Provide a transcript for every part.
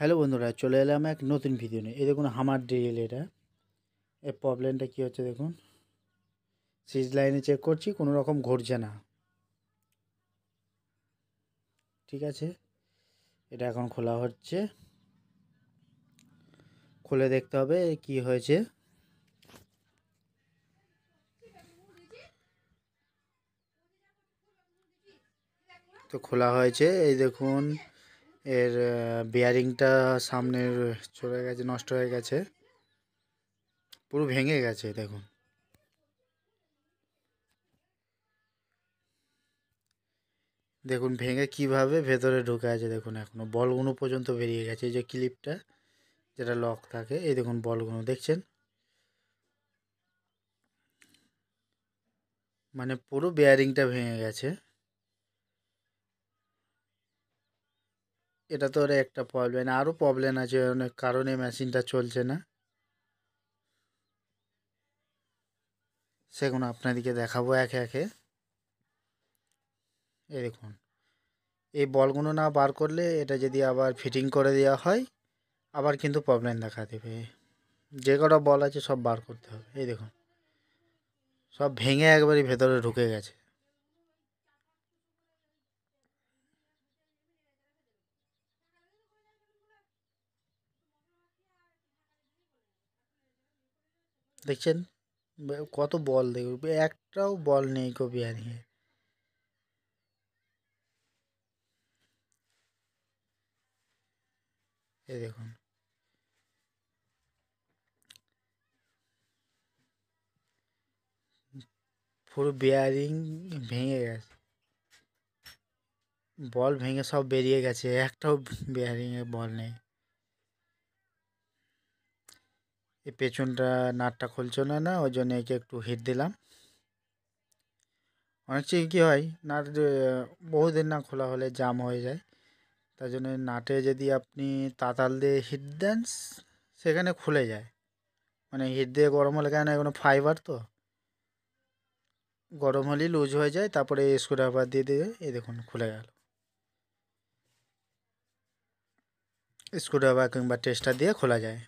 hello বন্ধুরা চলে এলাম এক নতুন ভিডিও নিয়ে এই দেখুন হামার ড্রিল এটা এ প্রবলেমটা কী হচ্ছে দেখুন সিজ লাইনে চেক করছি কোনো রকম ঘটছে না ঠিক আছে এটা এখন খোলা হচ্ছে খুলে দেখতে হবে কি হয়েছে তো খোলা হয়েছে এই দেখুন এর বেয়ারিংটা সামনের চলে গেছে নষ্ট হয়ে গেছে পুরো ভেঙে গেছে দেখুন দেখুন ভেঙে কিভাবে ভেতরে ঢুকে আছে দেখুন এখনও বলগুলো পর্যন্ত বেরিয়ে গেছে এই যে ক্লিপটা যেটা লক থাকে এই দেখুন বলগুলো দেখছেন মানে পুরো বেয়ারিংটা ভেঙে গেছে এটা তো একটা প্রবলেম আরও প্রবলেম আছে অনেক কারণে মেশিনটা চলছে না সেগুলো আপনাদেরকে দেখাবো একে একে এই দেখুন এই বলগুলো না বার করলে এটা যদি আবার ফিটিং করে দেওয়া হয় আবার কিন্তু প্রবলেম দেখা দেবে যে কটা বল আছে সব বার করতে হবে এই দেখুন সব ভেঙে একবারই ভেতরে ঢুকে গেছে দেখছেন কত বল লেগে একটাও বল নেই গবিয়ানি এই দেখুন পুরো বিয়ারিং ভেঙে গেছে বল ভেঙে সব বেরিয়ে গেছে একটাও বিয়ারিং এ বল নেই এই পেছনটা নাটটা খুলছ না না ওই জন্য একে একটু হিট দিলাম অনেক সময় কী হয় নাট বহুদিন না খোলা হলে জাম হয়ে যায় তার জন্য নাটে যদি আপনি তাতাল দিয়ে হিট দেন সেখানে খুলে যায় মানে হিট দিয়ে গরম হলে কেন এখনো ফাইবার তো গরম হলেই লুজ হয়ে যায় তারপরে স্ক্রুড্রাইভার দিয়ে দিয়ে এই দেখুন খুলে গেল স্ক্রুড্রাইভার কিংবা টেস্টার দিয়ে খোলা যায়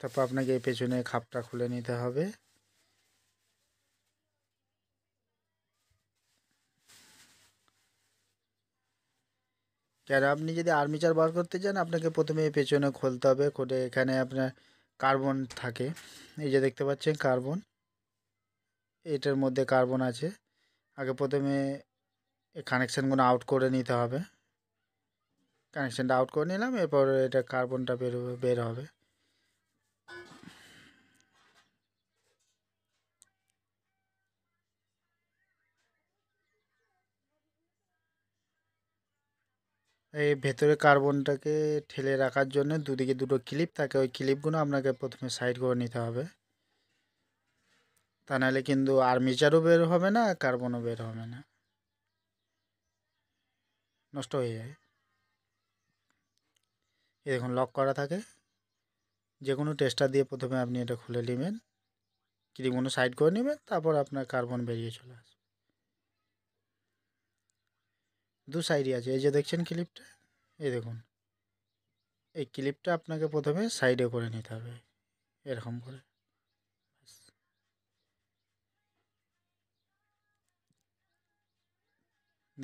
তারপর আপনাকে এই পেছনে খাপটা খুলে নিতে হবে কেন আপনি যদি আর্মিচার বার করতে চান আপনাকে প্রথমে পেছনে খুলতে হবে খুলে এখানে আপনার কার্বন থাকে এই যে দেখতে পাচ্ছেন কার্বন এটার মধ্যে কার্বন আছে আগে প্রথমে কানেকশানগুলো আউট করে নিতে হবে কানেকশানটা আউট করে নিলাম এরপর এটা কার্বনটা বেরোবে বের হবে এই ভেতরে কার্বনটাকে ঠেলে রাখার জন্য দুদিকে দুটো ক্লিপ থাকে ওই ক্লিপগুলো আপনাকে প্রথমে সাইড করে নিতে হবে তা নাহলে কিন্তু আর্মিচারও বের হবে না কার্বনও বের হবে না নষ্ট হয়ে যায় এ দেখুন লক করা থাকে যে কোনো টেস্টার দিয়ে প্রথমে আপনি এটা খুলে নেবেন ক্লিপগুলো সাইড করে নেবেন তারপর আপনার কার্বন বেরিয়ে চলে আসবে দু সাইডই আছে এই যে দেখছেন ক্লিপটা এই দেখুন এই ক্লিপটা আপনাকে প্রথমে সাইডে করে নিতে হবে এরকম করে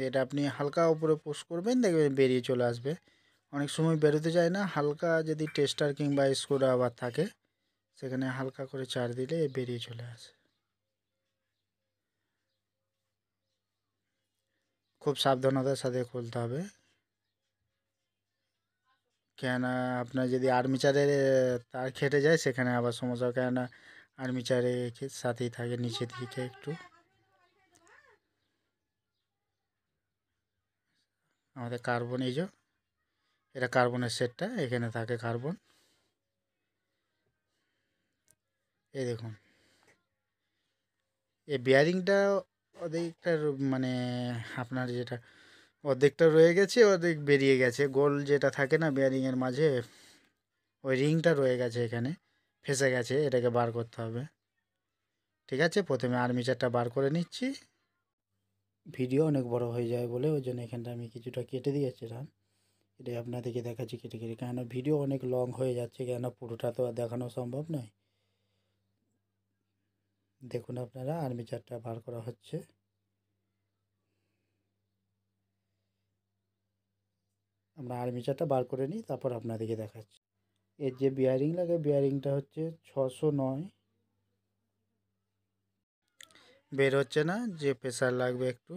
এটা আপনি হালকা উপরে পোস্ট করবেন দেখবেন বেরিয়ে চলে আসবে অনেক সময় বেরোতে যায় না হালকা যদি টেস্টার কিংবা স্ক্রু আবার থাকে সেখানে হালকা করে চার দিলে বেরিয়ে চলে আসে খুব সাবধানতার সাথে খুলতে হবে কেননা আপনার যদি আর্মিচারের তার খেটে যায় সেখানে আবার সমস্যা কেননা আর্মিচারে সাথেই থাকে নিচে দিকে একটু আমাদের কার্বন এই যে এটা কার্বনের সেটটা এখানে থাকে কার্বন এই দেখুন এই বিয়ারিংটা অর্ধেকটার মানে আপনার যেটা অর্ধেকটা রয়ে গেছে অর্ধেক বেরিয়ে গেছে গোল যেটা থাকে না বেয়ারিংয়ের মাঝে ওই রিংটা রয়ে গেছে এখানে ফেসে গেছে এটাকে বার করতে হবে ঠিক আছে প্রথমে আর্মিচারটা বার করে নিচ্ছি ভিডিও অনেক বড় হয়ে যায় বলে ওই জন্য এখানটা আমি কিছুটা কেটে দিয়েছি রান এটাই আপনাদেরকে দেখাচ্ছি কেটে কেটে কেন ভিডিও অনেক লং হয়ে যাচ্ছে কেন পুরোটা তো আর দেখানো সম্ভব নয় দেখুন আপনারা আর্মিচারটা বার করা হচ্ছে আমরা আর্মিচারটা বার করে নিই তারপর আপনাদেরকে দেখাচ্ছি এর যে বিয়ারিং লাগে বিয়ারিংটা হচ্ছে ছশো নয় বের হচ্ছে না যে প্রেশার লাগবে একটু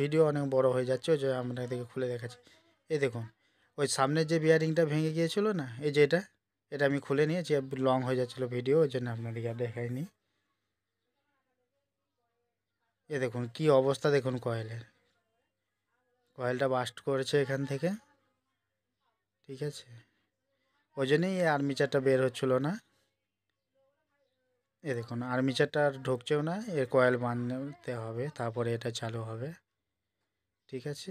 ভিডিও অনেক বড় হয়ে যাচ্ছে ওই যে আপনাদেরকে খুলে দেখাচ্ছি এই দেখুন ওই সামনের যে বিয়ারিংটা ভেঙে গিয়েছিল না এই যে এটা এটা আমি খুলে নিয়েছি লং হয়ে যাচ্ছিলো ভিডিও ওই জন্য আপনাদেরকে আর দেখাইনি এ দেখুন কি অবস্থা দেখুন কয়েলের কয়েলটা বাস্ট করেছে এখান থেকে ঠিক আছে ওই জন্যই এই আর্মিচারটা বের হচ্ছিল না এ দেখুন আর্মিচারটা আর ঢুকছেও না এর কয়েল বানতে হবে তারপরে এটা চালু হবে ঠিক আছে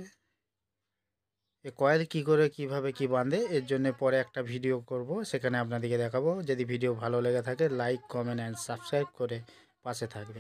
এ কয়েল কি করে কিভাবে কি বাঁধে এর জন্য পরে একটা ভিডিও করব সেখানে আপনাদেরকে দেখাবো যদি ভিডিও ভালো লেগে থাকে লাইক কমেন্ট অ্যান্ড সাবস্ক্রাইব করে পাশে থাকবে